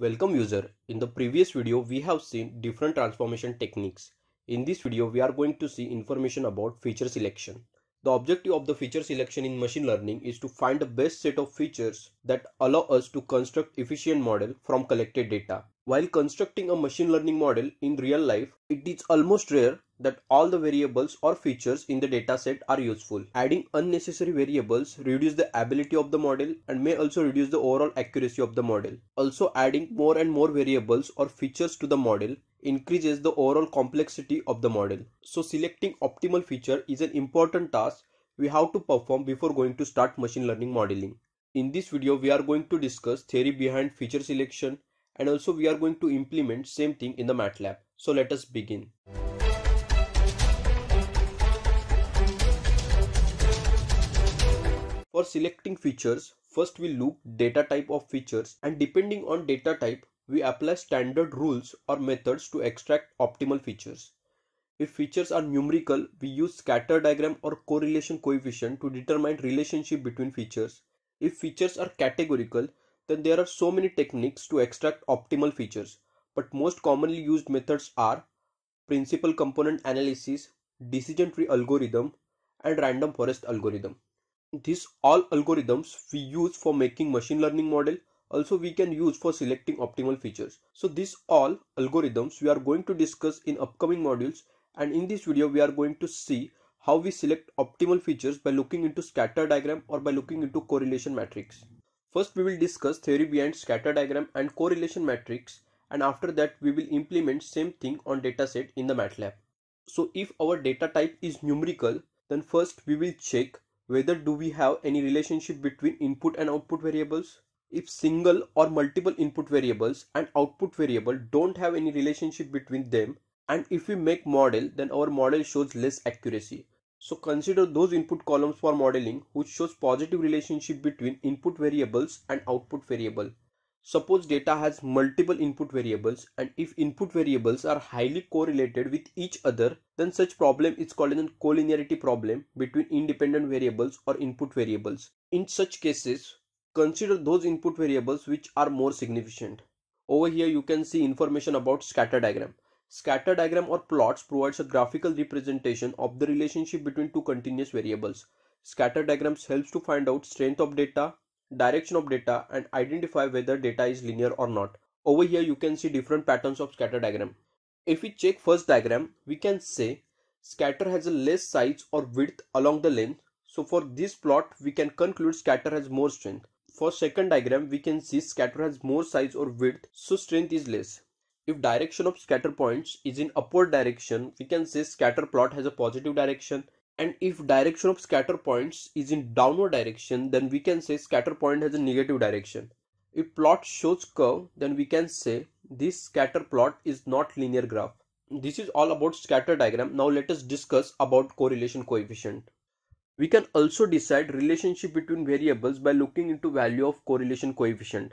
Welcome user. In the previous video, we have seen different transformation techniques. In this video, we are going to see information about feature selection. The objective of the feature selection in machine learning is to find the best set of features that allow us to construct efficient model from collected data. While constructing a machine learning model in real life, it is almost rare that all the variables or features in the dataset are useful. Adding unnecessary variables reduce the ability of the model and may also reduce the overall accuracy of the model. Also adding more and more variables or features to the model increases the overall complexity of the model. So selecting optimal feature is an important task we have to perform before going to start machine learning modeling. In this video we are going to discuss theory behind feature selection and also we are going to implement same thing in the MATLAB. So let us begin. For selecting features, first we look data type of features and depending on data type, we apply standard rules or methods to extract optimal features. If features are numerical, we use scatter diagram or correlation coefficient to determine relationship between features. If features are categorical, then there are so many techniques to extract optimal features, but most commonly used methods are principal component analysis, decision tree algorithm, and random forest algorithm these all algorithms we use for making machine learning model also we can use for selecting optimal features so these all algorithms we are going to discuss in upcoming modules and in this video we are going to see how we select optimal features by looking into scatter diagram or by looking into correlation matrix first we will discuss theory behind scatter diagram and correlation matrix and after that we will implement same thing on dataset in the matlab so if our data type is numerical then first we will check whether do we have any relationship between input and output variables if single or multiple input variables and output variable don't have any relationship between them and if we make model then our model shows less accuracy so consider those input columns for modeling which shows positive relationship between input variables and output variable Suppose data has multiple input variables and if input variables are highly correlated with each other, then such problem is called a collinearity problem between independent variables or input variables. In such cases, consider those input variables which are more significant. Over here you can see information about scatter diagram. Scatter diagram or plots provides a graphical representation of the relationship between two continuous variables. Scatter diagrams helps to find out strength of data, direction of data and identify whether data is linear or not. Over here you can see different patterns of scatter diagram. If we check first diagram, we can say scatter has a less size or width along the length. So for this plot, we can conclude scatter has more strength. For second diagram, we can see scatter has more size or width, so strength is less. If direction of scatter points is in upward direction, we can say scatter plot has a positive direction and if direction of scatter points is in downward direction then we can say scatter point has a negative direction if plot shows curve then we can say this scatter plot is not linear graph this is all about scatter diagram now let us discuss about correlation coefficient we can also decide relationship between variables by looking into value of correlation coefficient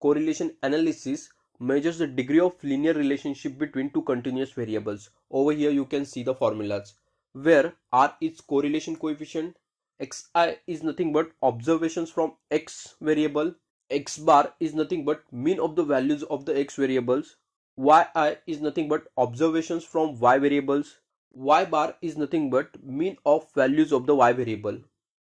correlation analysis measures the degree of linear relationship between two continuous variables over here you can see the formulas where r is correlation coefficient xi uh, is nothing but observations from x variable x bar is nothing but mean of the values of the x variables yi uh, is nothing but observations from y variables y bar is nothing but mean of values of the y variable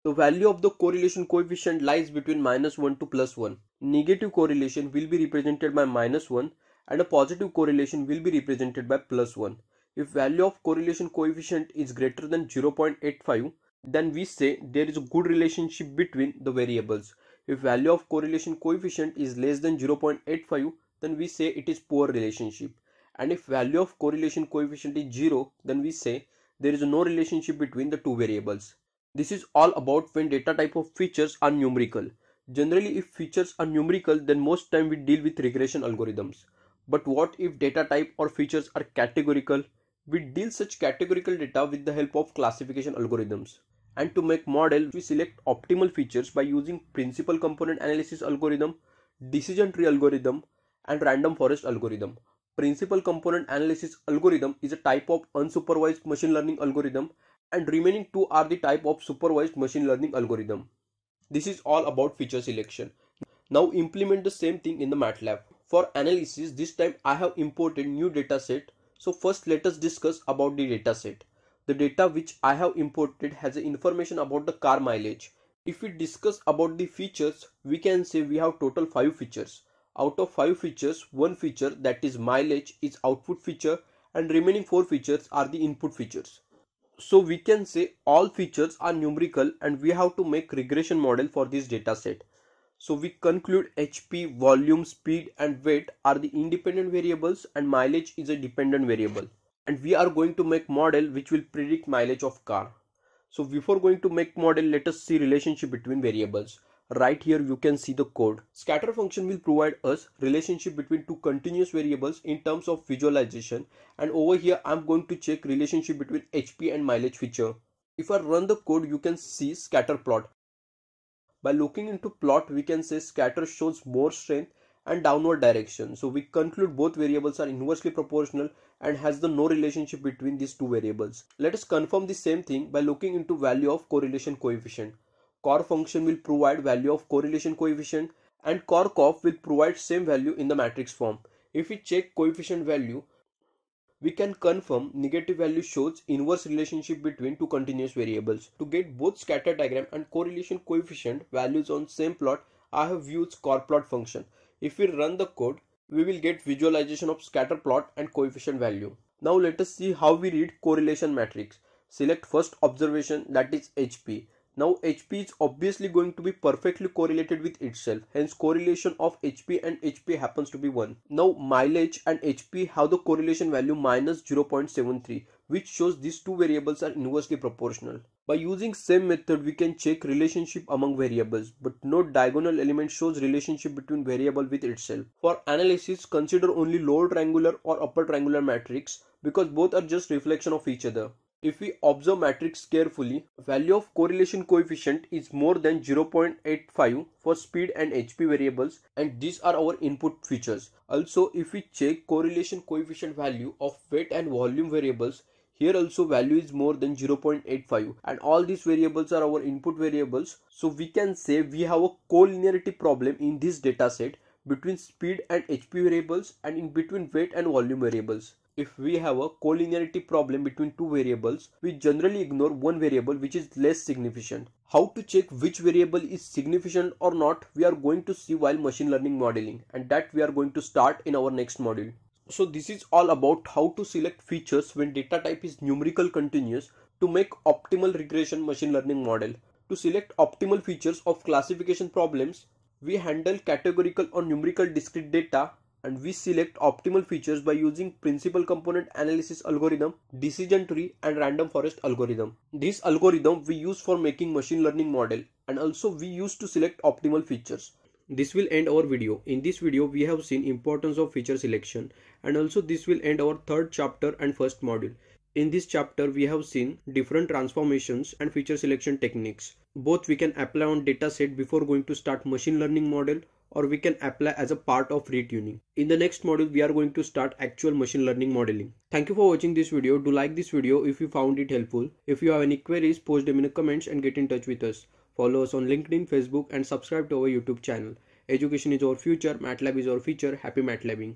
the value of the correlation coefficient lies between minus 1 to plus 1 negative correlation will be represented by minus 1 and a positive correlation will be represented by plus 1 if value of correlation coefficient is greater than 0.85, then we say there is a good relationship between the variables. If value of correlation coefficient is less than 0.85, then we say it is poor relationship. And if value of correlation coefficient is 0, then we say there is no relationship between the two variables. This is all about when data type of features are numerical. Generally, if features are numerical, then most time we deal with regression algorithms. But what if data type or features are categorical? We deal such categorical data with the help of classification algorithms. And to make model, we select optimal features by using principal component analysis algorithm, decision tree algorithm, and random forest algorithm. Principal component analysis algorithm is a type of unsupervised machine learning algorithm and remaining two are the type of supervised machine learning algorithm. This is all about feature selection. Now implement the same thing in the MATLAB. For analysis, this time I have imported new dataset so first let us discuss about the dataset. The data which I have imported has information about the car mileage. If we discuss about the features, we can say we have total 5 features. Out of 5 features, 1 feature that is mileage is output feature and remaining 4 features are the input features. So we can say all features are numerical and we have to make regression model for this dataset. So we conclude HP, volume, speed and weight are the independent variables and mileage is a dependent variable. And we are going to make model which will predict mileage of car. So before going to make model, let us see relationship between variables. Right here you can see the code. Scatter function will provide us relationship between two continuous variables in terms of visualization and over here I'm going to check relationship between HP and mileage feature. If I run the code you can see scatter plot by looking into plot, we can say scatter shows more strength and downward direction. So we conclude both variables are inversely proportional and has the no relationship between these two variables. Let us confirm the same thing by looking into value of correlation coefficient. Cor function will provide value of correlation coefficient and cor will provide same value in the matrix form. If we check coefficient value, we can confirm negative value shows inverse relationship between two continuous variables. To get both scatter diagram and correlation coefficient values on same plot, I have used plot function. If we run the code, we will get visualization of scatter plot and coefficient value. Now let us see how we read correlation matrix. Select first observation that is HP. Now HP is obviously going to be perfectly correlated with itself hence correlation of HP and HP happens to be 1. Now mileage and HP have the correlation value minus 0.73 which shows these two variables are inversely proportional. By using same method we can check relationship among variables but no diagonal element shows relationship between variable with itself. For analysis consider only lower triangular or upper triangular matrix because both are just reflection of each other. If we observe matrix carefully, value of correlation coefficient is more than 0.85 for speed and HP variables and these are our input features. Also, if we check correlation coefficient value of weight and volume variables, here also value is more than 0.85 and all these variables are our input variables. So we can say we have a collinearity problem in this dataset between speed and HP variables and in between weight and volume variables if we have a collinearity problem between two variables, we generally ignore one variable which is less significant. How to check which variable is significant or not, we are going to see while machine learning modeling and that we are going to start in our next module. So this is all about how to select features when data type is numerical continuous to make optimal regression machine learning model. To select optimal features of classification problems, we handle categorical or numerical discrete data and we select optimal features by using principal component analysis algorithm, decision tree and random forest algorithm. This algorithm we use for making machine learning model and also we use to select optimal features. This will end our video. In this video we have seen importance of feature selection and also this will end our third chapter and first module. In this chapter we have seen different transformations and feature selection techniques. Both we can apply on dataset before going to start machine learning model or we can apply as a part of retuning. In the next module, we are going to start actual machine learning modeling. Thank you for watching this video. Do like this video if you found it helpful. If you have any queries, post them in the comments and get in touch with us. Follow us on LinkedIn, Facebook and subscribe to our YouTube channel. Education is our future, MATLAB is our future. Happy MATLABing.